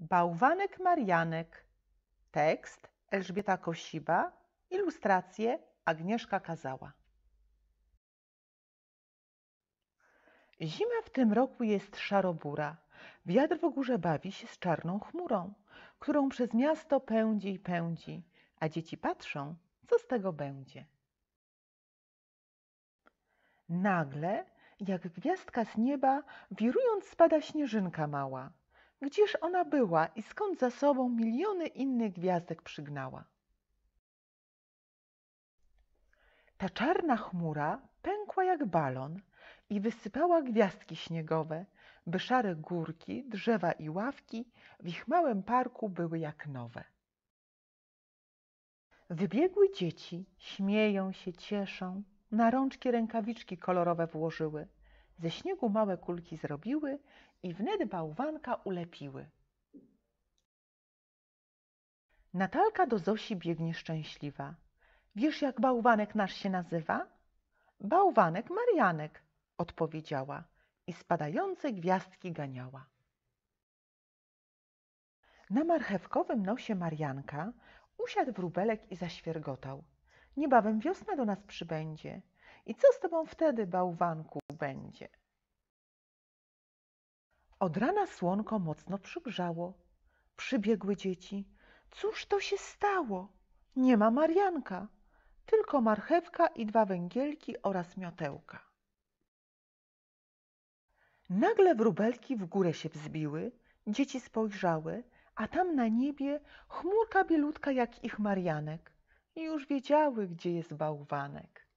Bałwanek Marianek. Tekst Elżbieta Kosiba. Ilustracje Agnieszka Kazała. Zima w tym roku jest szarobura. Wiatr w górze bawi się z czarną chmurą, którą przez miasto pędzi i pędzi, a dzieci patrzą, co z tego będzie. Nagle, jak gwiazdka z nieba, wirując spada śnieżynka mała – Gdzież ona była i skąd za sobą miliony innych gwiazdek przygnała? Ta czarna chmura pękła jak balon i wysypała gwiazdki śniegowe, by szare górki, drzewa i ławki w ich małym parku były jak nowe. Wybiegły dzieci, śmieją się, cieszą, na rączki rękawiczki kolorowe włożyły – ze śniegu małe kulki zrobiły i wnet bałwanka ulepiły. Natalka do Zosi biegnie szczęśliwa. Wiesz, jak bałwanek nasz się nazywa? Bałwanek Marianek, odpowiedziała i spadające gwiazdki ganiała. Na marchewkowym nosie Marianka usiadł wróbelek i zaświergotał. Niebawem wiosna do nas przybędzie. I co z tobą wtedy, bałwanku, będzie? Od rana słonko mocno przygrzało. Przybiegły dzieci. Cóż to się stało? Nie ma Marianka, tylko marchewka i dwa węgielki oraz miotełka. Nagle wróbelki w górę się wzbiły, dzieci spojrzały, a tam na niebie chmurka bielutka jak ich Marianek. I już wiedziały, gdzie jest bałwanek.